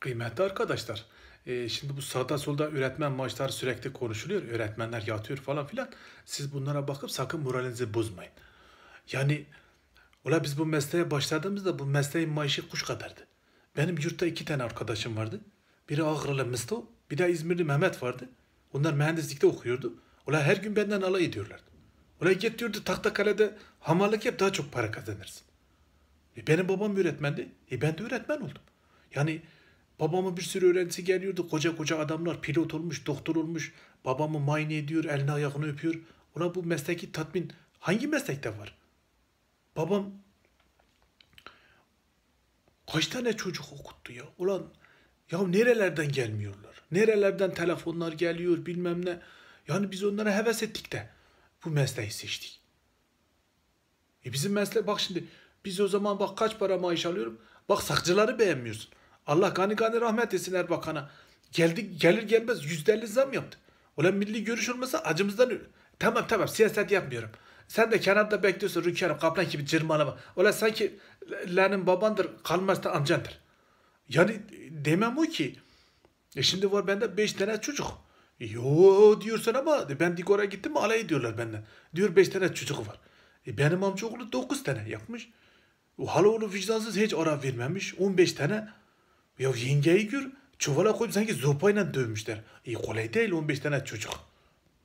Kıymetli arkadaşlar, e, şimdi bu sağda solda öğretmen maaşları sürekli konuşuluyor. Öğretmenler yatıyor falan filan. Siz bunlara bakıp sakın moralinizi bozmayın. Yani ola biz bu mesleğe başladığımızda bu mesleğin maaşı kuş kadardı. Benim yurtta iki tane arkadaşım vardı. Biri Ağrılı Mısto, bir de İzmirli Mehmet vardı. Onlar mühendislikte okuyordu. Ola her gün benden alay ediyorlardı. Ola git diyordu Tahtakale'de hamallık yap daha çok para kazanırsın. E, benim babam öğretmendi. E, ben de öğretmen oldum. Yani Babamın bir sürü öğrencisi geliyordu. Koca koca adamlar pilot olmuş, doktor olmuş. Babamı mayne ediyor, elini ayağını öpüyor. Ona bu mesleki tatmin hangi meslekte var? Babam kaç tane çocuk okuttu ya? Ulan ya nerelerden gelmiyorlar? Nerelerden telefonlar geliyor bilmem ne. Yani biz onlara heves ettik de bu mesleği seçtik. E bizim meslek bak şimdi biz o zaman bak kaç para maaş alıyorum. Bak sakçıları beğenmiyorsun. Allah gani gani rahmet etsin Erbakan'a. Geldi, gelir gelmez yüzde elli zam yaptı. Ulan milli görüş olmasa acımızdan ölür. Tamam tamam siyaset yapmıyorum. Sen de kenarda bekliyorsun Rukiye kaplan gibi cırmalama. Ulan sanki lenin babandır kalmazsa amcandır. Yani demem o ki. E şimdi var bende beş tane çocuk. Yo diyorsun ama ben dik oraya gittim alay ediyorlar benden. Diyor beş tane çocuk var. E benim amcaoğlu dokuz tane yapmış. O haloğlu vicdansız hiç ara vermemiş. on beş tane Yok yengeyi gör çuvala koyup sanki zopayla dövmüşler. İyi kolay değil 15 tane çocuk.